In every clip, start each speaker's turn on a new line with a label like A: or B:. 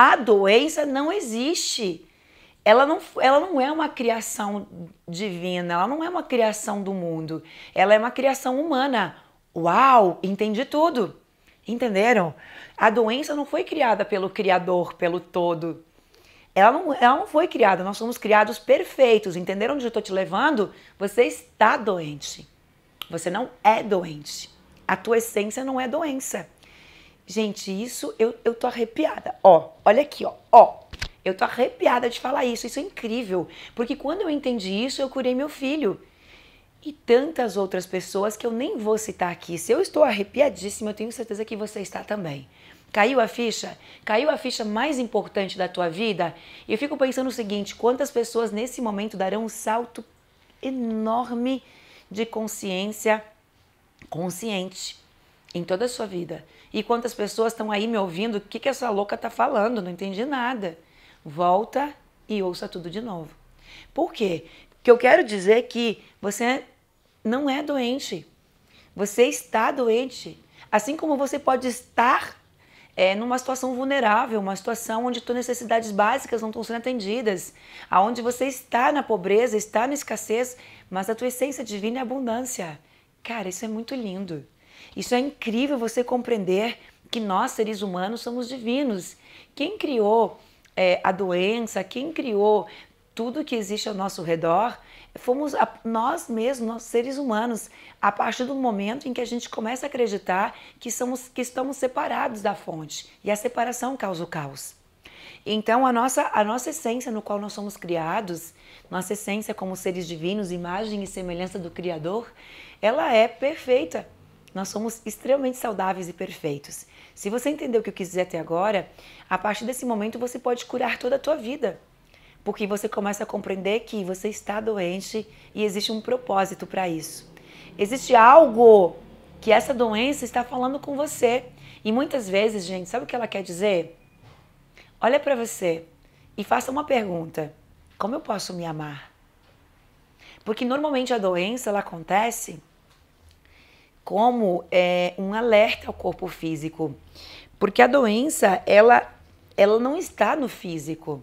A: A doença não existe. Ela não, ela não é uma criação divina, ela não é uma criação do mundo, ela é uma criação humana. Uau, entendi tudo. Entenderam? A doença não foi criada pelo Criador, pelo todo. Ela não, ela não foi criada, nós somos criados perfeitos. Entenderam onde eu estou te levando? Você está doente. Você não é doente. A tua essência não é doença. Gente, isso eu, eu tô arrepiada. Ó, olha aqui, ó, ó. Eu tô arrepiada de falar isso, isso é incrível. Porque quando eu entendi isso, eu curei meu filho. E tantas outras pessoas que eu nem vou citar aqui. Se eu estou arrepiadíssima, eu tenho certeza que você está também. Caiu a ficha? Caiu a ficha mais importante da tua vida? E eu fico pensando o seguinte: quantas pessoas nesse momento darão um salto enorme de consciência consciente? em toda a sua vida. E quantas pessoas estão aí me ouvindo? O que, que essa louca está falando? Não entendi nada. Volta e ouça tudo de novo. Por quê? Porque eu quero dizer é que você não é doente. Você está doente. Assim como você pode estar é, numa situação vulnerável, uma situação onde suas necessidades básicas não estão sendo atendidas, aonde você está na pobreza, está na escassez, mas a tua essência divina é abundância. Cara, isso é muito lindo. Isso é incrível você compreender que nós, seres humanos, somos divinos. Quem criou é, a doença, quem criou tudo que existe ao nosso redor, fomos nós mesmos, nós seres humanos, a partir do momento em que a gente começa a acreditar que, somos, que estamos separados da fonte. E a separação causa o caos. Então, a nossa, a nossa essência no qual nós somos criados, nossa essência como seres divinos, imagem e semelhança do Criador, ela é perfeita. Nós somos extremamente saudáveis e perfeitos. Se você entendeu o que eu quis dizer até agora, a partir desse momento você pode curar toda a tua vida. Porque você começa a compreender que você está doente e existe um propósito para isso. Existe algo que essa doença está falando com você. E muitas vezes, gente, sabe o que ela quer dizer? Olha para você e faça uma pergunta: como eu posso me amar? Porque normalmente a doença ela acontece como é, um alerta ao corpo físico, porque a doença ela ela não está no físico,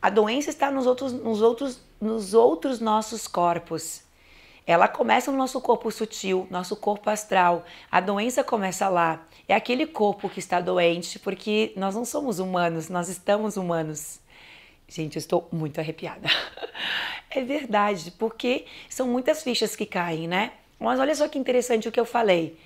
A: a doença está nos outros nos outros nos outros nossos corpos. Ela começa no nosso corpo sutil, nosso corpo astral. A doença começa lá. É aquele corpo que está doente, porque nós não somos humanos, nós estamos humanos. Gente, eu estou muito arrepiada. É verdade, porque são muitas fichas que caem, né? Mas olha só que interessante o que eu falei.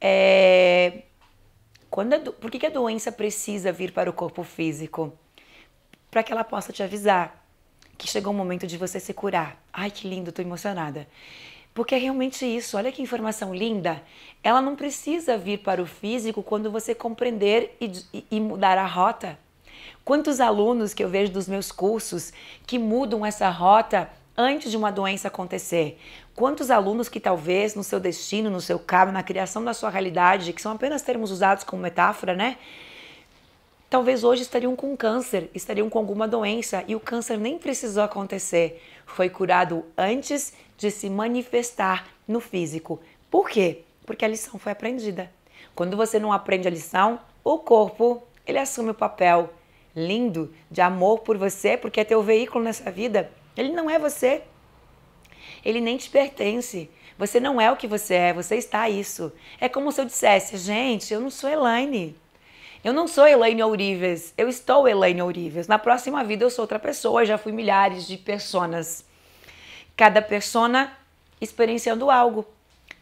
A: É... Quando do... Por que, que a doença precisa vir para o corpo físico? Para que ela possa te avisar que chegou o momento de você se curar. Ai, que lindo, estou emocionada. Porque é realmente isso, olha que informação linda. Ela não precisa vir para o físico quando você compreender e, e mudar a rota. Quantos alunos que eu vejo dos meus cursos que mudam essa rota antes de uma doença acontecer? Quantos alunos que talvez no seu destino, no seu caminho, na criação da sua realidade, que são apenas termos usados como metáfora, né? Talvez hoje estariam com câncer, estariam com alguma doença e o câncer nem precisou acontecer. Foi curado antes de se manifestar no físico. Por quê? Porque a lição foi aprendida. Quando você não aprende a lição, o corpo, ele assume o papel lindo de amor por você, porque é teu veículo nessa vida. Ele não é você, ele nem te pertence. Você não é o que você é, você está isso. É como se eu dissesse, gente, eu não sou Elaine. Eu não sou Elaine Ourives, eu estou Elaine Ourives. Na próxima vida eu sou outra pessoa, já fui milhares de pessoas. Cada persona experienciando algo.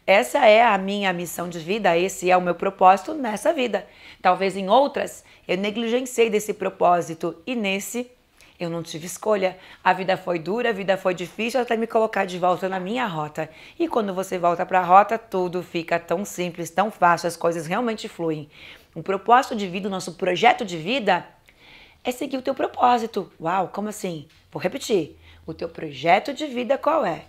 A: Essa é a minha missão de vida, esse é o meu propósito nessa vida. Talvez em outras eu negligenciei desse propósito e nesse eu não tive escolha. A vida foi dura, a vida foi difícil até me colocar de volta na minha rota. E quando você volta para a rota, tudo fica tão simples, tão fácil, as coisas realmente fluem. O propósito de vida, o nosso projeto de vida é seguir o teu propósito. Uau, como assim? Vou repetir. O teu projeto de vida qual é?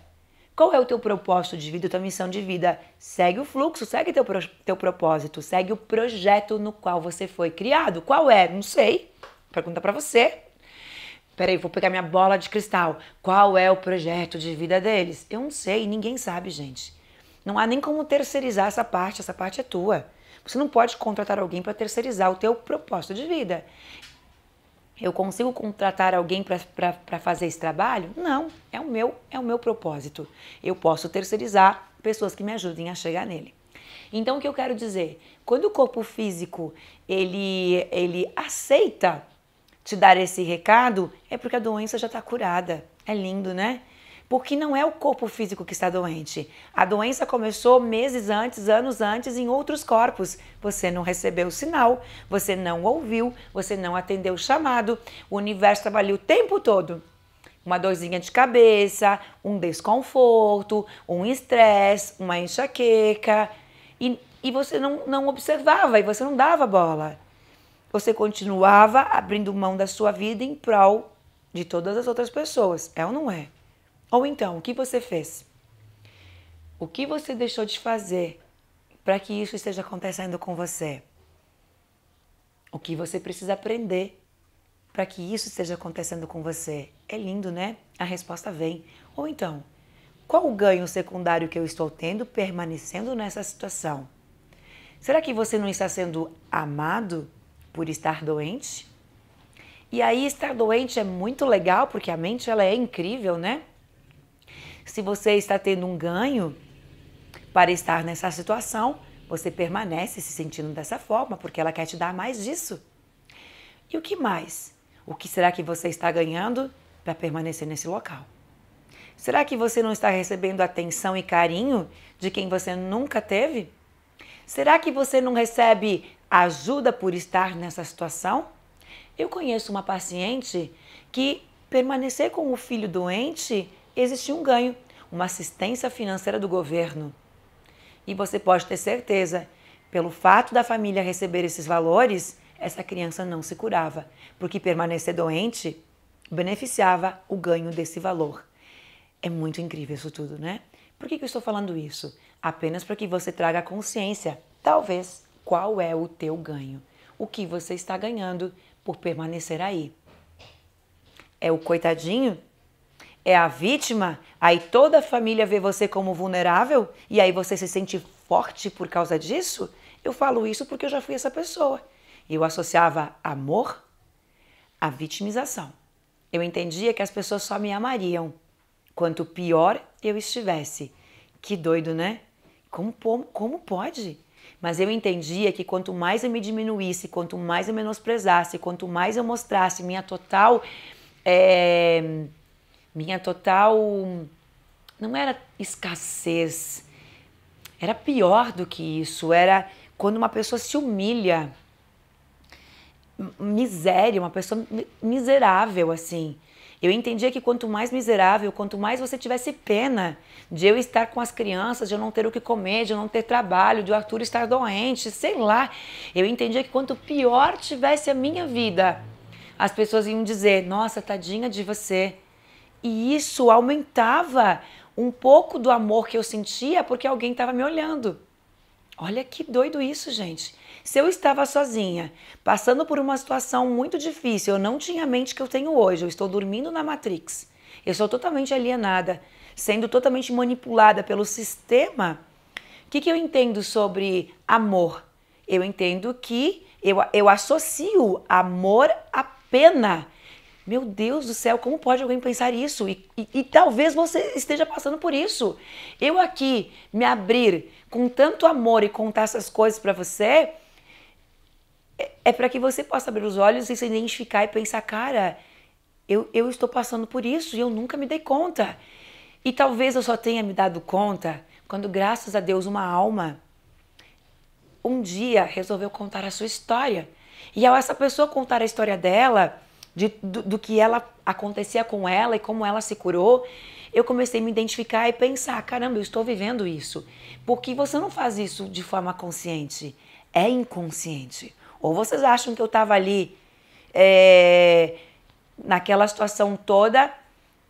A: Qual é o teu propósito de vida, tua missão de vida? Segue o fluxo, segue teu, teu propósito, segue o projeto no qual você foi criado. Qual é? Não sei. Pergunta para você. Peraí, vou pegar minha bola de cristal. Qual é o projeto de vida deles? Eu não sei, ninguém sabe, gente. Não há nem como terceirizar essa parte, essa parte é tua. Você não pode contratar alguém para terceirizar o teu propósito de vida. Eu consigo contratar alguém para fazer esse trabalho? Não, é o meu, é o meu propósito. Eu posso terceirizar pessoas que me ajudem a chegar nele. Então o que eu quero dizer? Quando o corpo físico ele ele aceita te dar esse recado é porque a doença já está curada. É lindo, né? Porque não é o corpo físico que está doente. A doença começou meses antes, anos antes, em outros corpos. Você não recebeu o sinal, você não ouviu, você não atendeu o chamado. O universo trabalhou o tempo todo uma dorzinha de cabeça, um desconforto, um estresse, uma enxaqueca. E, e você não, não observava e você não dava bola você continuava abrindo mão da sua vida em prol de todas as outras pessoas. É ou não é? Ou então, o que você fez? O que você deixou de fazer para que isso esteja acontecendo com você? O que você precisa aprender para que isso esteja acontecendo com você? É lindo, né? A resposta vem. Ou então, qual o ganho secundário que eu estou tendo permanecendo nessa situação? Será que você não está sendo amado por estar doente. E aí estar doente é muito legal porque a mente ela é incrível, né? Se você está tendo um ganho para estar nessa situação, você permanece se sentindo dessa forma porque ela quer te dar mais disso. E o que mais? O que será que você está ganhando para permanecer nesse local? Será que você não está recebendo atenção e carinho de quem você nunca teve? Será que você não recebe ajuda por estar nessa situação? Eu conheço uma paciente que permanecer com o filho doente existiu um ganho, uma assistência financeira do governo. E você pode ter certeza, pelo fato da família receber esses valores, essa criança não se curava, porque permanecer doente beneficiava o ganho desse valor. É muito incrível isso tudo, né? Por que eu estou falando isso? Apenas para que você traga consciência, talvez qual é o teu ganho. O que você está ganhando por permanecer aí? É o coitadinho? É a vítima? Aí toda a família vê você como vulnerável e aí você se sente forte por causa disso? Eu falo isso porque eu já fui essa pessoa. Eu associava amor à vitimização. Eu entendia que as pessoas só me amariam quanto pior eu estivesse. Que doido, né? Como, como pode? Mas eu entendia que quanto mais eu me diminuísse, quanto mais eu menosprezasse, quanto mais eu mostrasse minha total. É, minha total. Não era escassez. Era pior do que isso. Era quando uma pessoa se humilha. Miséria, uma pessoa miserável, assim. Eu entendia que quanto mais miserável, quanto mais você tivesse pena de eu estar com as crianças, de eu não ter o que comer, de eu não ter trabalho, de o Arthur estar doente, sei lá. Eu entendia que quanto pior tivesse a minha vida, as pessoas iam dizer: nossa, tadinha de você. E isso aumentava um pouco do amor que eu sentia porque alguém estava me olhando. Olha que doido isso, gente. Se eu estava sozinha, passando por uma situação muito difícil, eu não tinha a mente que eu tenho hoje, eu estou dormindo na Matrix. Eu sou totalmente alienada, sendo totalmente manipulada pelo sistema. O que, que eu entendo sobre amor? Eu entendo que eu, eu associo amor à pena. Meu Deus do céu, como pode alguém pensar isso? E, e, e, talvez você esteja passando por isso. Eu aqui me abrir com tanto amor e contar essas coisas para você, é para que você possa abrir os olhos e se identificar e pensar, cara, eu, eu estou passando por isso e eu nunca me dei conta. E talvez eu só tenha me dado conta quando, graças a Deus, uma alma um dia resolveu contar a sua história. E ao essa pessoa contar a história dela, de, do, do que ela acontecia com ela e como ela se curou, eu comecei a me identificar e pensar: caramba, eu estou vivendo isso. Porque você não faz isso de forma consciente, é inconsciente. Ou vocês acham que eu estava ali é, naquela situação toda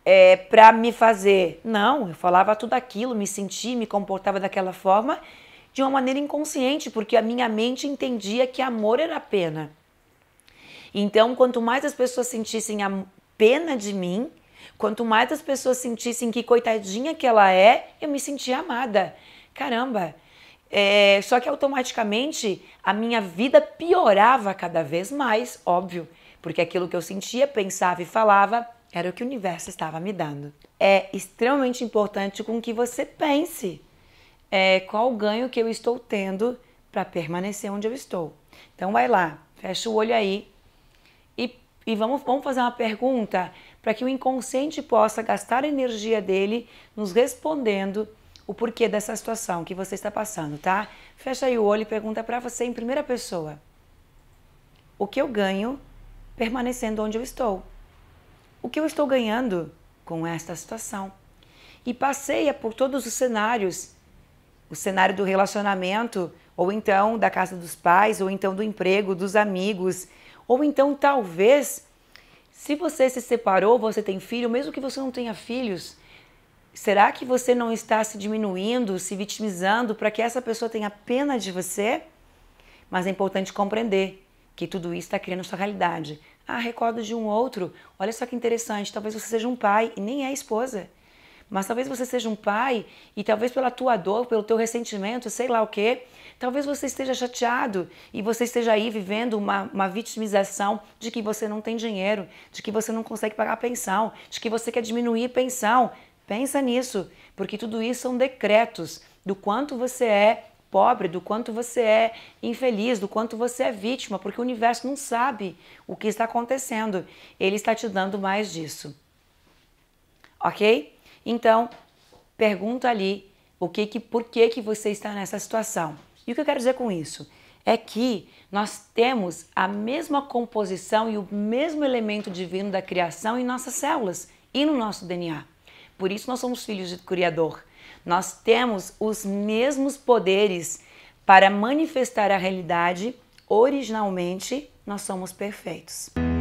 A: é, para me fazer? Não, eu falava tudo aquilo, me sentia, me comportava daquela forma de uma maneira inconsciente, porque a minha mente entendia que amor era pena. Então, quanto mais as pessoas sentissem a pena de mim, quanto mais as pessoas sentissem que coitadinha que ela é, eu me sentia amada. Caramba, é, só que automaticamente a minha vida piorava cada vez mais, óbvio, porque aquilo que eu sentia, pensava e falava era o que o universo estava me dando. É extremamente importante com que você pense é, qual o ganho que eu estou tendo para permanecer onde eu estou. Então vai lá, fecha o olho aí e, e vamos, vamos fazer uma pergunta para que o inconsciente possa gastar a energia dele nos respondendo o porquê dessa situação que você está passando, tá? Fecha aí o olho e pergunta para você em primeira pessoa: O que eu ganho permanecendo onde eu estou? O que eu estou ganhando com esta situação? E passeia por todos os cenários o cenário do relacionamento, ou então da casa dos pais, ou então do emprego, dos amigos, ou então talvez se você se separou, você tem filho, mesmo que você não tenha filhos, Será que você não está se diminuindo, se vitimizando para que essa pessoa tenha pena de você? Mas é importante compreender que tudo isso está criando sua realidade. Ah, recordo de um outro. Olha só que interessante. Talvez você seja um pai e nem é esposa. Mas talvez você seja um pai e talvez pela tua dor, pelo teu ressentimento, sei lá o quê, talvez você esteja chateado e você esteja aí vivendo uma, uma vitimização de que você não tem dinheiro, de que você não consegue pagar a pensão, de que você quer diminuir a pensão. Pensa nisso, porque tudo isso são decretos do quanto você é pobre, do quanto você é infeliz, do quanto você é vítima, porque o universo não sabe o que está acontecendo. Ele está te dando mais disso. OK? Então, pergunta ali o que que por que que você está nessa situação? E o que eu quero dizer com isso? É que nós temos a mesma composição e o mesmo elemento divino da criação em nossas células e no nosso DNA. Por isso nós somos filhos do Criador. Nós temos os mesmos poderes para manifestar a realidade. Originalmente, nós somos perfeitos.